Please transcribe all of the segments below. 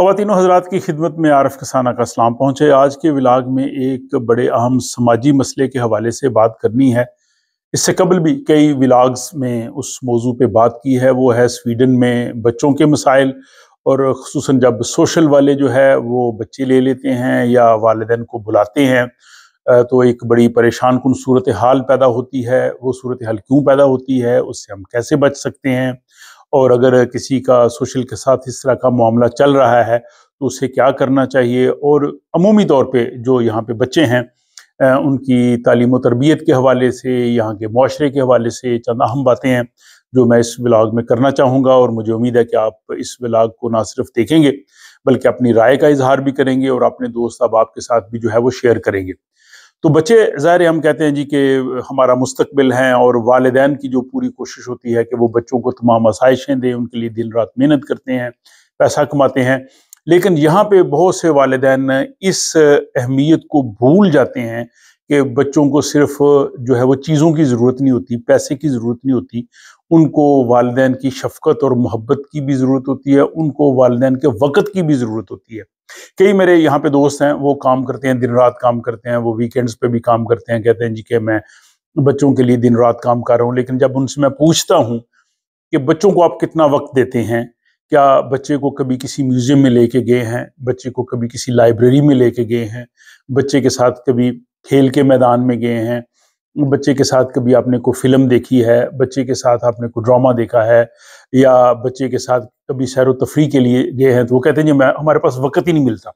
ख़वान हजरात की खिदमत में आरफ खसाना का सलाम पहुँचे आज के विलाग में एक बड़े अहम समाजी मसले के हवाले से बात करनी है इससे कबल भी कई विलाग्स में उस मौजू पर बात की है वो है स्वीडन में बच्चों के मसाइल और खसूस जब सोशल वाले जो है वो बच्चे ले लेते हैं या वालदेन को बुलाते हैं तो एक बड़ी परेशान कन सूरत हाल पैदा होती है वो सूरत हाल क्यों पैदा होती है उससे हम कैसे बच सकते हैं और अगर किसी का सोशल के साथ इस तरह का मामला चल रहा है तो उसे क्या करना चाहिए और अमूमी तौर पे जो यहाँ पे बच्चे हैं उनकी तालीम तरबियत के हवाले से यहाँ के माशरे के हवाले से चंद अहम बातें हैं जो मैं इस ब्लाग में करना चाहूँगा और मुझे उम्मीद है कि आप इस ब्लाग को ना सिर्फ देखेंगे बल्कि अपनी राय का इजहार भी करेंगे और अपने दोस्त अब आपके साथ भी जो है वो शेयर करेंगे तो बच्चे ज़ाहिर हम कहते हैं जी कि हमारा मुस्तबिल हैं और वालदेन की जो पूरी कोशिश होती है कि वो बच्चों को तमाम आसाइशें दें उनके लिए दिन रात मेहनत करते हैं पैसा कमाते हैं लेकिन यहाँ पे बहुत से वालदेन इस अहमियत को भूल जाते हैं कि बच्चों को सिर्फ जो है वो चीज़ों की ज़रूरत नहीं होती पैसे की ज़रूरत नहीं होती उनको वालदे की शफकत और मोहब्बत की भी ज़रूरत होती है उनको वालदे के वक़्त की भी ज़रूरत होती है कई मेरे यहाँ पे दोस्त हैं वो काम करते हैं दिन रात काम करते हैं वो वीकेंड्स पे भी काम करते हैं कहते हैं जी के मैं बच्चों के लिए दिन रात काम कर रहा हूँ लेकिन जब उनसे मैं पूछता हूँ कि बच्चों को आप कितना वक्त देते हैं क्या बच्चे को कभी किसी म्यूज़ियम में लेके गए हैं बच्चे को कभी किसी लाइब्रेरी में लेके गए हैं बच्चे के साथ कभी खेल के मैदान में गए हैं बच्चे के साथ कभी आपने कोई फिल्म देखी है बच्चे के साथ आपने कोई ड्रामा देखा है या बच्चे के साथ कभी सैर तफरी के लिए गए हैं तो वो कहते हैं जी मैं हमारे पास वक्त ही नहीं मिलता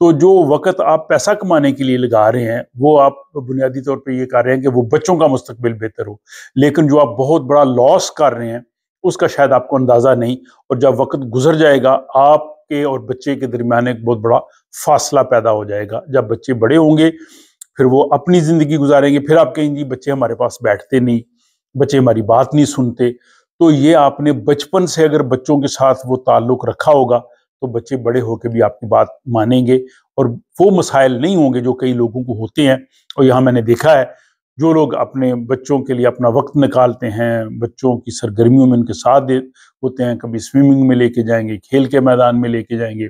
तो जो वक्त आप पैसा कमाने के लिए लगा रहे हैं वो आप बुनियादी तौर पे ये कर रहे हैं कि वो बच्चों का मुस्तकबिल बेहतर हो लेकिन जो आप बहुत बड़ा लॉस कर रहे हैं उसका शायद आपको अंदाज़ा नहीं और जब वक्त गुजर जाएगा आपके और बच्चे के दरमियान एक बहुत बड़ा फासला पैदा हो जाएगा जब बच्चे बड़े होंगे फिर वो अपनी ज़िंदगी गुजारेंगे फिर आप कहेंगे बच्चे हमारे पास बैठते नहीं बच्चे हमारी बात नहीं सुनते तो ये आपने बचपन से अगर बच्चों के साथ वो ताल्लुक़ रखा होगा तो बच्चे बड़े होकर भी आपकी बात मानेंगे और वो मसाइल नहीं होंगे जो कई लोगों को होते हैं और यहाँ मैंने देखा है जो लोग अपने बच्चों के लिए अपना वक्त निकालते हैं बच्चों की सरगर्मियों में उनके साथ दे होते हैं कभी स्विमिंग में लेके जाएंगे खेल के मैदान में लेके जाएंगे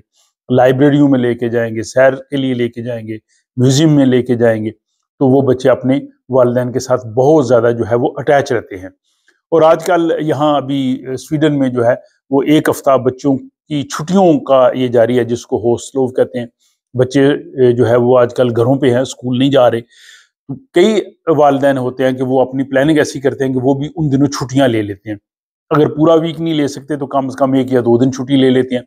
लाइब्रेरियों में लेके जाएंगे सैर के लिए लेके जाएंगे म्यूजियम में लेके जाएंगे तो वो बच्चे अपने वालदेन के साथ बहुत ज़्यादा जो है वो अटैच रहते हैं और आजकल यहाँ अभी स्वीडन में जो है वो एक हफ्ता बच्चों की छुट्टियों का ये जारी है जिसको होस्लोव कहते हैं बच्चे जो है वो आजकल घरों पे हैं स्कूल नहीं जा रहे तो कई वालदेन होते हैं कि वो अपनी प्लानिंग ऐसी करते हैं कि वो भी उन दिनों छुट्टियाँ ले लेते हैं अगर पूरा वीक नहीं ले सकते तो कम से कम एक या दो दिन छुट्टी ले लेते हैं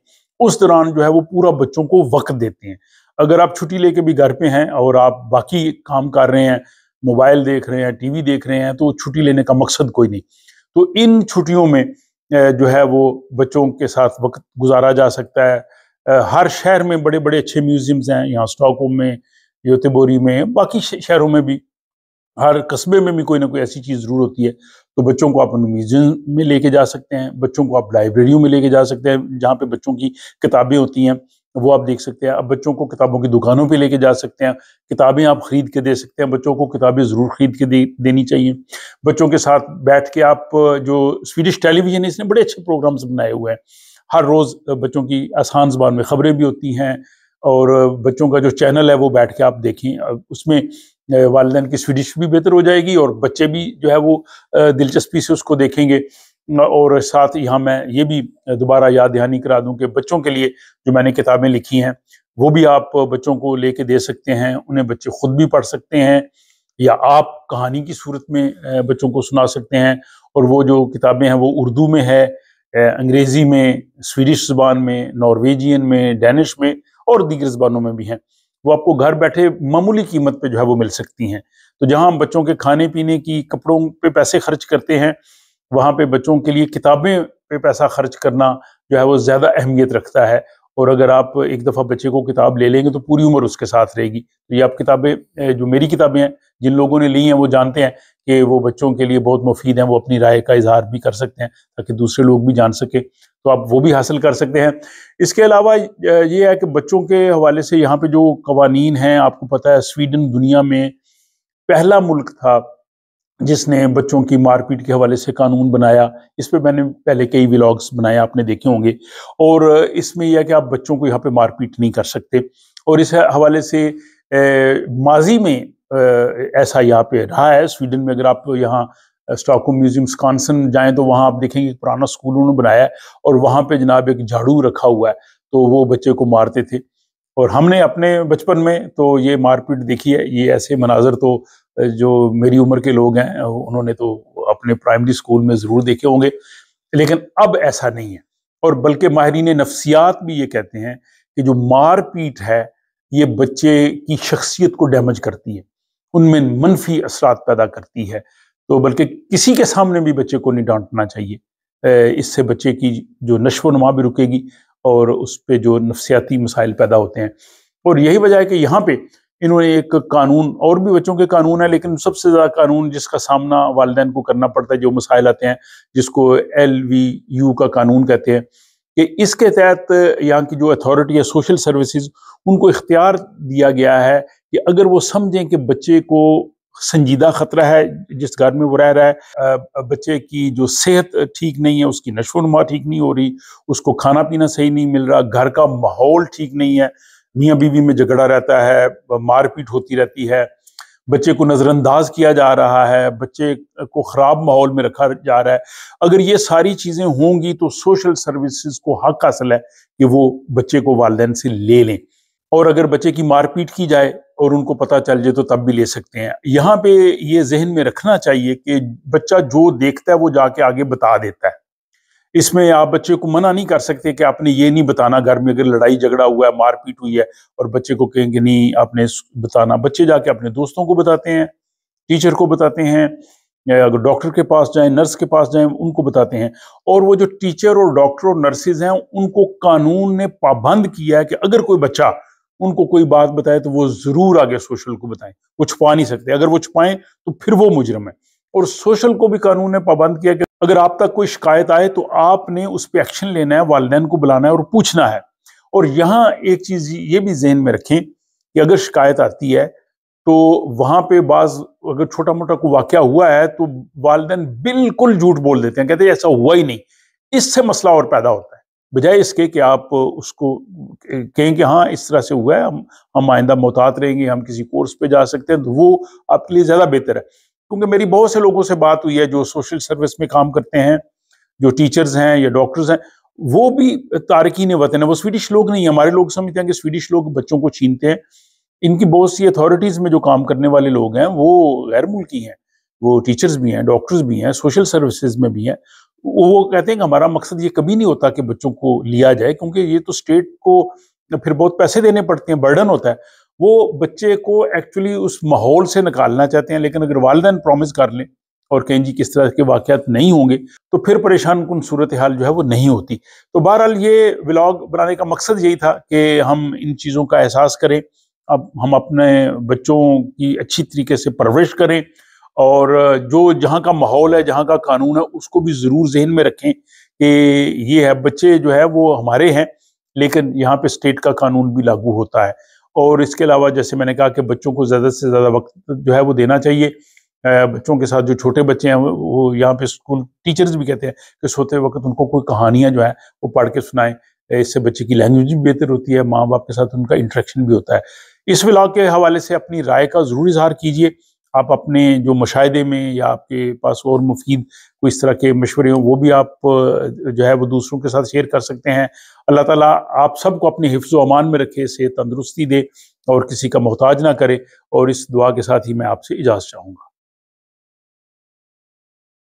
उस दौरान जो है वो पूरा बच्चों को वक्त देते हैं अगर आप छुट्टी लेके भी घर पे हैं और आप बाकी काम कर रहे हैं मोबाइल देख रहे हैं टीवी देख रहे हैं तो छुट्टी लेने का मकसद कोई नहीं तो इन छुट्टियों में जो है वो बच्चों के साथ वक्त गुजारा जा सकता है हर शहर में बड़े बड़े अच्छे म्यूजियम्स हैं यहाँ स्टॉकहोम में योतेबोरी में बाकी शहरों में भी हर कस्बे में भी कोई ना कोई ऐसी चीज़ ज़रूर होती है तो बच्चों को आप म्यूजियम में लेके जा सकते हैं बच्चों को आप लाइब्रेरियों में लेके जा सकते हैं जहाँ पे बच्चों की किताबें होती हैं वो आप देख सकते हैं आप बच्चों को किताबों की दुकानों पे लेके जा सकते हैं किताबें आप खरीद के दे सकते हैं बच्चों को किताबें ज़रूर खरीद के दे देनी चाहिए बच्चों के साथ बैठ के आप जो स्वीडिश टेलीविज़न है इसने बड़े अच्छे प्रोग्राम्स बनाए हुए हैं हर रोज़ बच्चों की आसान जबान में खबरें भी होती हैं और बच्चों का जो चैनल है वो बैठ के आप देखें उसमें वालदेन की स्वीडिश भी बेहतर हो जाएगी और बच्चे भी जो है वो दिलचस्पी से उसको देखेंगे और साथ यहाँ मैं ये भी दोबारा याद दहानी करा दूँ कि बच्चों के लिए जो मैंने किताबें लिखी हैं वो भी आप बच्चों को लेके दे सकते हैं उन्हें बच्चे खुद भी पढ़ सकते हैं या आप कहानी की सूरत में बच्चों को सुना सकते हैं और वो जो किताबें हैं वो उर्दू में है अंग्रेज़ी में स्वीडिश ज़बान में नॉर्वेजियन में डैनिश में और दीगर ज़बानों में भी हैं वो आपको घर बैठे मामूली कीमत पे जो है वो मिल सकती हैं तो जहां हम बच्चों के खाने पीने की कपड़ों पे पैसे खर्च करते हैं वहाँ पे बच्चों के लिए किताबें पे पैसा खर्च करना जो है वो ज़्यादा अहमियत रखता है और अगर आप एक दफ़ा बच्चे को किताब ले लेंगे तो पूरी उम्र उसके साथ रहेगी तो ये आप किताबें जो मेरी किताबें हैं जिन लोगों ने ली हैं वो जानते हैं कि वो बच्चों के लिए बहुत मुफीद हैं वो अपनी राय का इजहार भी कर सकते हैं ताकि दूसरे लोग भी जान सके तो आप वो भी हासिल कर सकते हैं इसके अलावा ये है कि बच्चों के हवाले से यहाँ पर जो कवानीन हैं आपको पता है स्वीडन दुनिया में पहला मुल्क था जिसने बच्चों की मारपीट के हवाले से कानून बनाया इस पर मैंने पहले कई व्लॉग्स बनाए आपने देखे होंगे और इसमें यह कि आप बच्चों को यहाँ पे मारपीट नहीं कर सकते और इस हवाले से माजी में ए, ऐसा यहाँ पे रहा है स्वीडन में अगर आप यहाँ स्टॉक म्यूजियम स्कॉन्सन जाएं तो वहाँ आप देखेंगे पुराना स्कूल उन्होंने बनाया है और वहाँ पे जनाब एक झाड़ू रखा हुआ है तो वो बच्चे को मारते थे और हमने अपने बचपन में तो ये मारपीट देखी है ये ऐसे मनाजर तो जो मेरी उम्र के लोग हैं उन्होंने तो अपने प्राइमरी स्कूल में ज़रूर देखे होंगे लेकिन अब ऐसा नहीं है और बल्कि माहरीन नफ्सियात भी ये कहते हैं कि जो मार पीट है ये बच्चे की शख्सियत को डैमेज करती है उनमें मनफी असरात पैदा करती है तो बल्कि किसी के सामने भी बच्चे को नहीं डांटना चाहिए इससे बच्चे की जो नशो नमा भी रुकेगी और उस पर जो नफसियाती मसाइल पैदा होते हैं और यही वजह है कि यहाँ पे इन्होंने एक कानून और भी बच्चों के कानून है लेकिन सबसे ज़्यादा कानून जिसका सामना वालदेन को करना पड़ता है जो मसाइल आते हैं जिसको एल वी यू का कानून कहते हैं कि इसके तहत यहाँ की जो अथॉरिटी है सोशल सर्विसेज उनको इख्तियार दिया गया है कि अगर वो समझें कि बच्चे को संजीदा ख़तरा है जिस घर में वो रह रहा है बच्चे की जो सेहत ठीक नहीं है उसकी नमा ठीक नहीं हो रही उसको खाना पीना सही नहीं मिल रहा घर का माहौल ठीक नहीं है मियाँ बीवी में झगड़ा रहता है मारपीट होती रहती है बच्चे को नज़रअंदाज किया जा रहा है बच्चे को ख़राब माहौल में रखा जा रहा है अगर ये सारी चीज़ें होंगी तो सोशल सर्विसेज को हक हासिल है कि वो बच्चे को वालदेन से ले लें और अगर बच्चे की मारपीट की जाए और उनको पता चल जाए तो तब भी ले सकते हैं यहाँ पे ये जहन में रखना चाहिए कि बच्चा जो देखता है वो जाके आगे बता देता है इसमें आप बच्चे को मना नहीं कर सकते कि आपने ये नहीं बताना घर में अगर लड़ाई झगड़ा हुआ है मारपीट हुई है और बच्चे को कहेंगे नहीं आपने बताना बच्चे जाके अपने दोस्तों को बताते हैं टीचर को बताते हैं अगर डॉक्टर के पास जाएं नर्स के पास जाएं उनको बताते हैं और वो जो टीचर और डॉक्टर और नर्सेज हैं उनको कानून ने पाबंद किया है कि अगर कोई बच्चा उनको कोई बात बताए तो वो ज़रूर आगे सोशल को बताएं वो छुपा नहीं सकते अगर वो छुपाएं तो फिर वो मुजरम है और सोशल को भी कानून ने पाबंद किया कि अगर आप तक कोई शिकायत आए तो आपने उस पर एक्शन लेना है वालदेन को बुलाना है और पूछना है और यहाँ एक चीज़ ये भी जहन में रखें कि अगर शिकायत आती है तो वहां पे बाज अगर छोटा मोटा कोई वाक़ हुआ है तो वालदेन बिल्कुल झूठ बोल देते हैं कहते हैं ऐसा हुआ ही नहीं इससे मसला और पैदा होता है बजाय इसके कि आप उसको कहें कि हाँ इस तरह से हुआ है हम हम आइंदा मोहतात रहेंगे हम किसी कोर्स पे जा सकते हैं तो वो आपके लिए ज़्यादा बेहतर है क्योंकि मेरी बहुत से लोगों से बात हुई है जो सोशल सर्विस में काम करते हैं जो टीचर्स हैं या डॉक्टर्स हैं वो भी तारकिन वतन है वो स्वीडिश लोग नहीं हमारे लोग समझते हैं कि स्वीडिश लोग बच्चों को छीनते हैं इनकी बहुत सी अथॉरिटीज़ में जो काम करने वाले लोग हैं वो गैर मुल्की हैं वो टीचर्स भी हैं डॉक्टर्स भी हैं सोशल सर्विसेज में भी हैं वो कहते हैं कि हमारा मकसद ये कभी नहीं होता कि बच्चों को लिया जाए क्योंकि ये तो स्टेट को फिर बहुत पैसे देने पड़ते हैं बर्डन होता है वो बच्चे को एक्चुअली उस माहौल से निकालना चाहते हैं लेकिन अगर वालदेन प्रॉमिस कर लें और कहें जी किस तरह के वाक़ात नहीं होंगे तो फिर परेशान कन सूरत हाल जो है वो नहीं होती तो बहरहाल ये व्लॉग बनाने का मकसद यही था कि हम इन चीज़ों का एहसास करें अब हम अपने बच्चों की अच्छी तरीके से परवरिश करें और जो जहाँ का माहौल है जहाँ का कानून है उसको भी ज़रूर जहन में रखें कि ये है बच्चे जो है वो हमारे हैं लेकिन यहाँ पे स्टेट का कानून भी लागू होता है और इसके अलावा जैसे मैंने कहा कि बच्चों को ज़्यादा से ज़्यादा वक्त जो है वो देना चाहिए बच्चों के साथ जो छोटे बच्चे हैं वो यहाँ पे स्कूल टीचर्स भी कहते हैं कि सोते वक्त उनको कोई कहानियाँ जो है वो पढ़ के सुनाएं इससे बच्चे की लैंग्वेज भी बेहतर होती है माँ बाप के साथ उनका इंट्रैक्शन भी होता है इस विलाग के हवाले से अपनी राय का ज़रूर इजहार कीजिए आप अपने जो मुशाहे में या आपके पास और मुफीद कोई इस तरह के मशवरे हों वो भी आप जो है वो दूसरों के साथ शेयर कर सकते हैं अल्लाह ताला आप सबको अपने हिफ्ज़ अमान में रखे से तंदरुस्ती दे और किसी का मोहताज ना करे और इस दुआ के साथ ही मैं आपसे इजाज़त चाहूँगा